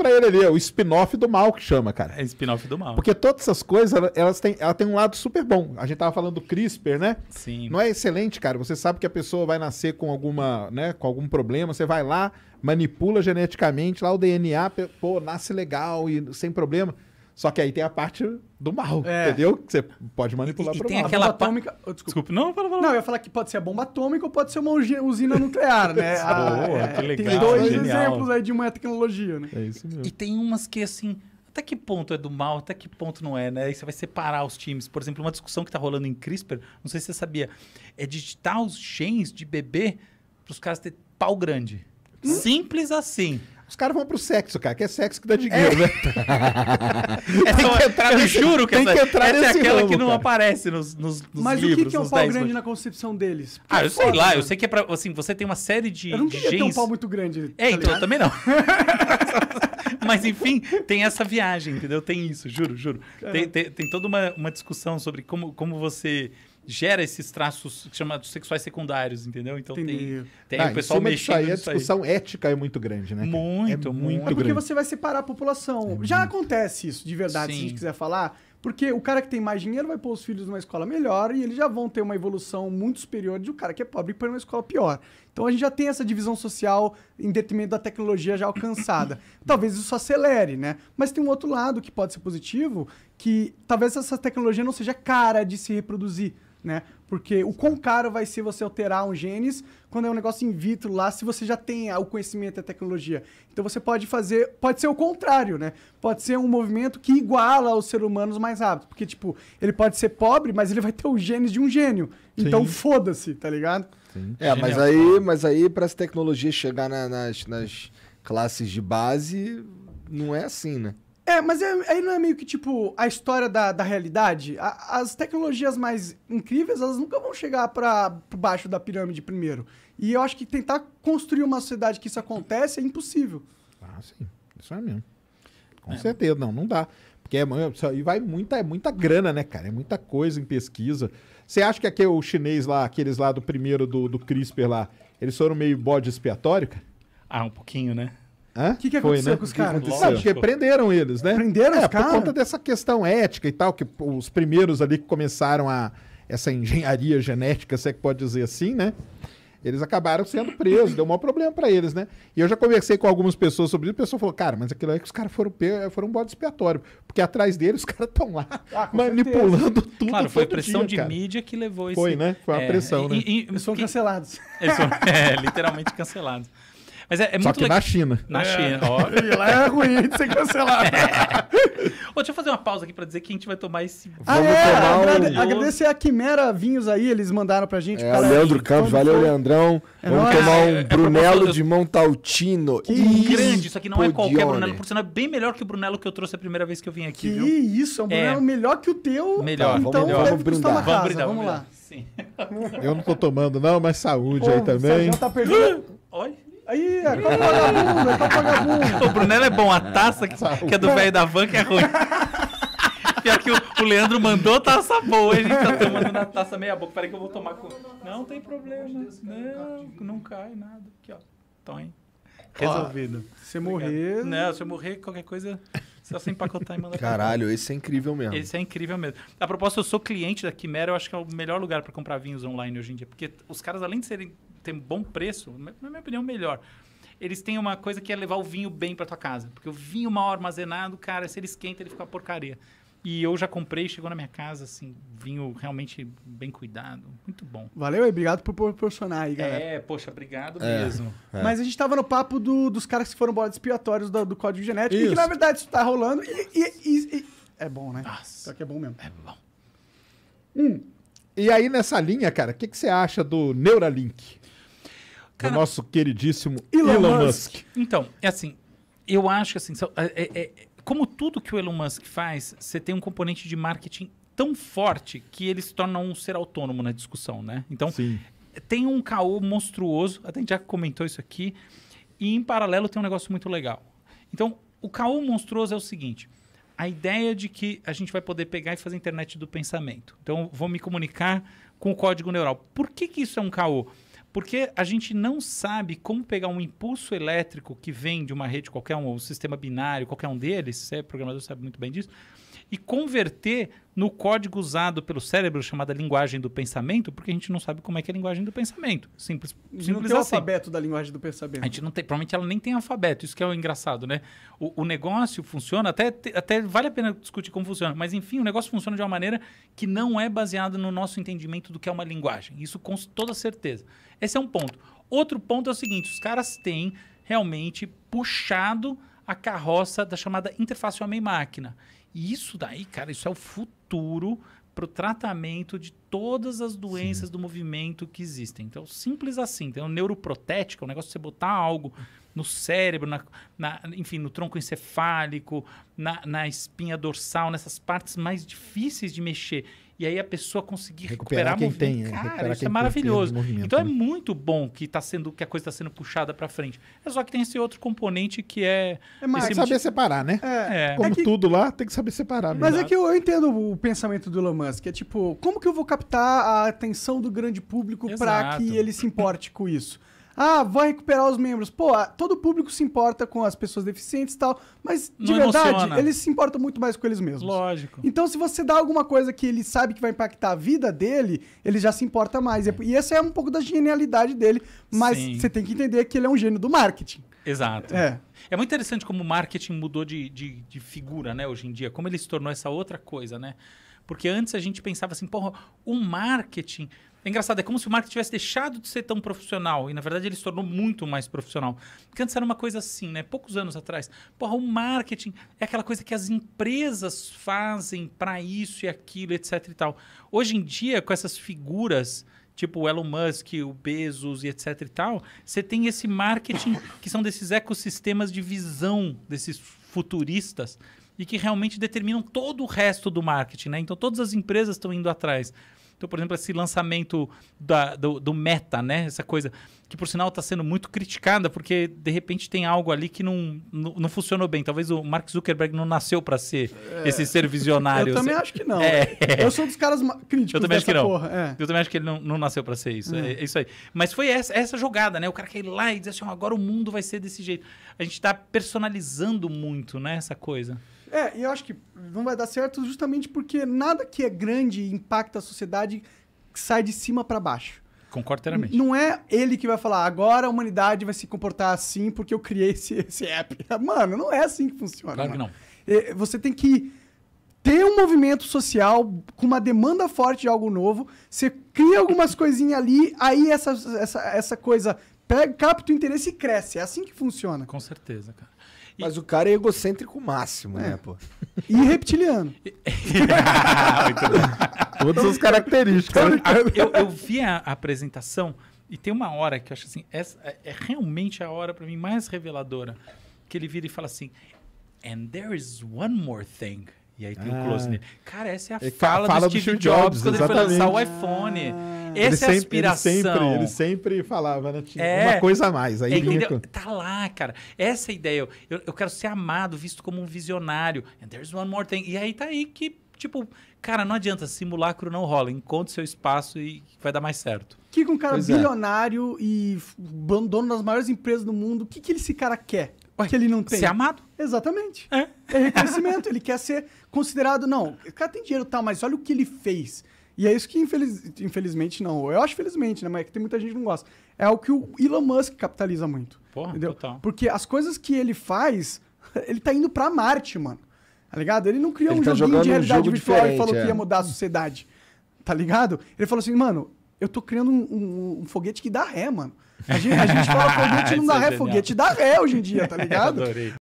para ele ali, é o spin-off do mal que chama, cara. É spin-off do mal. Porque todas essas coisas, elas têm, ela tem um lado super bom. A gente tava falando do CRISPR, né? Sim. Não é excelente, cara. Você sabe que a pessoa vai nascer com alguma, né, com algum problema, você vai lá, manipula geneticamente lá o DNA, pô, nasce legal e sem problema. Só que aí tem a parte do mal, é. entendeu? Que você pode manipular e, e pro tem mal. aquela atômica... Oh, pa... Desculpa, não, fala, fala. Não, eu ia falar que pode ser a bomba atômica ou pode ser uma usina nuclear, né? ah, Boa, que é, legal. Tem dois Genial. exemplos aí de uma tecnologia, né? É isso mesmo. E, e tem umas que, assim, até que ponto é do mal, até que ponto não é, né? Aí você vai separar os times. Por exemplo, uma discussão que está rolando em CRISPR, não sei se você sabia, é digitar os genes de bebê para os caras terem pau grande. Hum? Simples assim. Os caras vão pro sexo, cara, que é sexo que dá dinheiro, é. né? É tem que entrar eu juro que tem essa, que entrar essa é nesse é aquela ramo, que não cara. aparece nos, nos, nos Mas livros, o que, é um pau grande hoje. na concepção deles? Porque ah, eu sei lá, eu sei que é pra. Assim, você tem uma série de. Eu não queria de ter um pau muito grande. É, tá então eu também não. Mas enfim, tem essa viagem, entendeu? Tem isso, juro, juro. Tem, tem, tem, toda uma, uma discussão sobre como, como você gera esses traços chamados sexuais secundários, entendeu? Então Entendi. tem, tem ah, o pessoal mexendo. Aí, a discussão aí. ética é muito grande, né? Muito, é muito, É porque grande. você vai separar a população. É Já acontece isso, de verdade, Sim. se a gente quiser falar. Porque o cara que tem mais dinheiro vai pôr os filhos numa escola melhor e eles já vão ter uma evolução muito superior de um cara que é pobre para uma escola pior. Então a gente já tem essa divisão social em detrimento da tecnologia já alcançada. talvez isso acelere, né? Mas tem um outro lado que pode ser positivo, que talvez essa tecnologia não seja cara de se reproduzir né? Porque o quão caro vai ser você alterar um genes quando é um negócio in vitro lá, se você já tem o conhecimento e a tecnologia. Então você pode fazer, pode ser o contrário, né? Pode ser um movimento que iguala os seres humanos mais rápido. Porque, tipo, ele pode ser pobre, mas ele vai ter os genes de um gênio. Então, Sim. Então foda-se, tá ligado? Sim. É, mas é aí, mas aí para essa tecnologia chegar na, nas, nas classes de base, não é assim, né? É, mas é, aí não é meio que tipo a história da, da realidade? A, as tecnologias mais incríveis, elas nunca vão chegar para baixo da pirâmide primeiro. E eu acho que tentar construir uma sociedade que isso acontece é impossível. Ah, sim. Isso é mesmo. Com é. certeza, não, não dá. Porque é, é e vai muita, é muita grana, né, cara? É muita coisa em pesquisa. Você acha que aquele, o chinês lá, aqueles lá do primeiro do, do CRISPR lá, eles foram meio bode expiatório, cara? Ah, um pouquinho, né? O que, que aconteceu né? com os caras? Não, porque prenderam eles, né? Prenderam é, os caras? Por conta dessa questão ética e tal, que os primeiros ali que começaram a essa engenharia genética, se é que pode dizer assim, né? Eles acabaram sendo presos, deu um maior problema para eles, né? E eu já conversei com algumas pessoas sobre isso, a pessoa falou, cara, mas aquilo é que os caras foram, foram um bode expiatório, porque atrás deles os caras estão lá ah, manipulando certeza. tudo. Claro, foi a pressão dia, de cara. mídia que levou isso. Foi, esse... né? Foi a é, pressão, e, né? E, e, eles foram que... cancelados. Eles foram, é, literalmente cancelados. Mas é, é muito na China. Na é. China, ó. E lá é ruim de ser cancelado. É. Ô, deixa eu fazer uma pausa aqui pra dizer que a gente vai tomar esse... Ah, Vamos é, tomar agrade... um... agradecer a Quimera Vinhos aí, eles mandaram pra gente. É, Leandro Campos, valeu, foi? Leandrão. É vamos nóis. tomar é, um é Brunello de Montaltino. Que isso. grande, isso aqui não é qualquer Brunello, por sinal é bem melhor que o Brunello que eu trouxe a primeira vez que eu vim aqui, que viu? isso, é um Brunello melhor que o teu. Melhor, então vamos melhor. deve custar uma casa, brindar, vamos, lá. Sim. Eu não tô tomando não, mas saúde aí também. O tá perdendo... Olha... Aí, é como tá vagabundo, é vagabundo. O Brunello é bom, a taça que, que é do velho da van que é ruim. Pior que o, o Leandro mandou taça boa, a gente tá tomando na taça meia boca. Peraí que eu vou tomar com. Não tem problema. Não, não cai nada. Aqui, ó. Tom. Resolvido. Ó, se morrer. Não, se eu morrer, qualquer coisa, é só se empacotar e mandar. Caralho, esse é incrível mesmo. Esse é incrível mesmo. A proposta, eu sou cliente da Quimera, eu acho que é o melhor lugar para comprar vinhos online hoje em dia. Porque os caras, além de serem tem bom preço, na minha opinião, melhor. Eles têm uma coisa que é levar o vinho bem para tua casa. Porque o vinho mal armazenado, cara, se ele esquenta, ele fica uma porcaria. E eu já comprei, chegou na minha casa, assim, vinho realmente bem cuidado. Muito bom. Valeu e obrigado por proporcionar aí, galera. É, poxa, obrigado é, mesmo. É. Mas a gente tava no papo do, dos caras que foram bodes expiatórios do, do, código genético, isso. que na verdade isso tá rolando e, e, e, e. É bom, né? Nossa. Só que é bom mesmo. É bom. Hum. E aí, nessa linha, cara, o que, que você acha do Neuralink? Cara, do nosso queridíssimo Elon, Elon Musk. Musk. Então, é assim, eu acho que assim, é, é, é, como tudo que o Elon Musk faz, você tem um componente de marketing tão forte que ele se torna um ser autônomo na discussão, né? Então, Sim. tem um caô monstruoso, até a gente já comentou isso aqui, e em paralelo tem um negócio muito legal. Então, o caô monstruoso é o seguinte, a ideia de que a gente vai poder pegar e fazer internet do pensamento. Então, vou me comunicar com o código neural. Por que, que isso é um caô? Porque a gente não sabe como pegar um impulso elétrico que vem de uma rede qualquer um, um sistema binário, qualquer um deles, você é programador sabe muito bem disso, e converter no código usado pelo cérebro, chamada linguagem do pensamento, porque a gente não sabe como é que é a linguagem do pensamento. Simples, simples não tem assim. o alfabeto da linguagem do pensamento. A gente não tem, provavelmente ela nem tem alfabeto, isso que é o engraçado, né? O, o negócio funciona, até, até vale a pena discutir como funciona, mas enfim, o negócio funciona de uma maneira que não é baseada no nosso entendimento do que é uma linguagem. Isso com toda certeza. Esse é um ponto. Outro ponto é o seguinte, os caras têm realmente puxado a carroça da chamada interface homem-máquina. E isso daí, cara, isso é o futuro para o tratamento de todas as doenças Sim. do movimento que existem. Então, simples assim. Tem um neuroprotético, o é um negócio de você botar algo no cérebro, na, na, enfim, no tronco encefálico, na, na espinha dorsal, nessas partes mais difíceis de mexer e aí a pessoa conseguir recuperar, recuperar quem movimento. Tem, né? Cara, recuperar isso é maravilhoso. Então é né? muito bom que tá sendo que a coisa está sendo puxada para frente. É só que tem esse outro componente que é. É mais esse... saber separar, né? É. é. Como é que... tudo lá, tem que saber separar. Mas mesmo. é que eu, eu entendo o pensamento do Elon Musk. É tipo, como que eu vou captar a atenção do grande público para que ele se importe com isso? ah, vai recuperar os membros. Pô, todo público se importa com as pessoas deficientes e tal, mas de verdade, emociona. eles se importam muito mais com eles mesmos. Lógico. Então, se você dá alguma coisa que ele sabe que vai impactar a vida dele, ele já se importa mais. É e essa é um pouco da genialidade dele, mas Sim. você tem que entender que ele é um gênio do marketing. Exato. É. É muito interessante como o marketing mudou de, de, de figura, né, hoje em dia. Como ele se tornou essa outra coisa, né? Porque antes a gente pensava assim, porra, o marketing é engraçado, é como se o marketing tivesse deixado de ser tão profissional. E, na verdade, ele se tornou muito mais profissional. Porque antes era uma coisa assim, né? Poucos anos atrás. Porra, o marketing é aquela coisa que as empresas fazem para isso e aquilo, etc e tal. Hoje em dia, com essas figuras tipo o Elon Musk, o Bezos e etc e tal, você tem esse marketing que são desses ecossistemas de visão desses futuristas e que realmente determinam todo o resto do marketing, né? Então todas as empresas estão indo atrás. Então, por exemplo, esse lançamento da, do, do, Meta, né? Essa coisa que, por sinal, está sendo muito criticada, porque de repente tem algo ali que não, não, não funcionou bem. Talvez o Mark Zuckerberg não nasceu para ser é. esse ser visionário. Eu também acho que não. É. Eu sou um dos caras críticos Eu também acho que não. Porra, é. Eu também acho que ele não, não nasceu para ser isso. É. É, é. isso aí. Mas foi essa, essa jogada, né? O cara quer ir lá e dizer assim, agora o mundo vai ser desse jeito. A gente está personalizando muito, né? Essa coisa. É, e eu acho que não vai dar certo justamente porque nada que é grande impacta a sociedade sai de cima para baixo. Concordo inteiramente. Não é ele que vai falar, agora a humanidade vai se comportar assim porque eu criei esse, esse app. Mano, não é assim que funciona. Claro mano. que não. Você tem que ter um movimento social com uma demanda forte de algo novo. Você cria algumas coisinhas ali, aí essa, essa, essa coisa pega, capta o interesse e cresce. É assim que funciona. Com certeza, cara. Mas o cara é egocêntrico máximo, né, é. pô? E reptiliano. Todas as características. Eu, eu vi a apresentação e tem uma hora que eu acho assim, essa é, é realmente a hora para mim mais reveladora, que ele vira e fala assim, and there is one more thing. E aí tem o ah. um close nele. Cara, essa é a é fala, fala do, Steve do Jobs, Jobs, quando exatamente. ele foi lançar o iPhone. Ah essa ele é sempre, ele sempre, Ele sempre, falava, né? Tinha é, uma coisa a mais. Aí entendeu? Com... Tá lá, cara. Essa ideia. Eu, eu quero ser amado, visto como um visionário. And there's one more thing. E aí tá aí que, tipo, cara, não adianta. Simulacro não rola. Encontre seu espaço e vai dar mais certo. Que um cara pois é. bilionário é. e dono das maiores empresas do mundo, o que, que esse cara quer? que ele não tem. Ser amado. Exatamente. É, é reconhecimento. ele quer ser considerado. Não, o cara tem dinheiro e tá, tal, mas olha o que ele fez e é isso que, infeliz... infelizmente, não. Eu acho felizmente, né? Mas é que tem muita gente que não gosta. É o que o Elon Musk capitaliza muito. Porra, entendeu? Total. Porque as coisas que ele faz, ele tá indo pra Marte, mano. Tá ligado? Ele não criou ele um tá joguinho de realidade um virtual e falou é. que ia é. mudar a sociedade. Tá ligado? Ele falou assim, mano, eu tô criando um, um, um foguete que dá ré, mano. A gente, a gente fala foguete não dá é ré, genial. foguete dá ré hoje em dia, tá ligado? Adorei.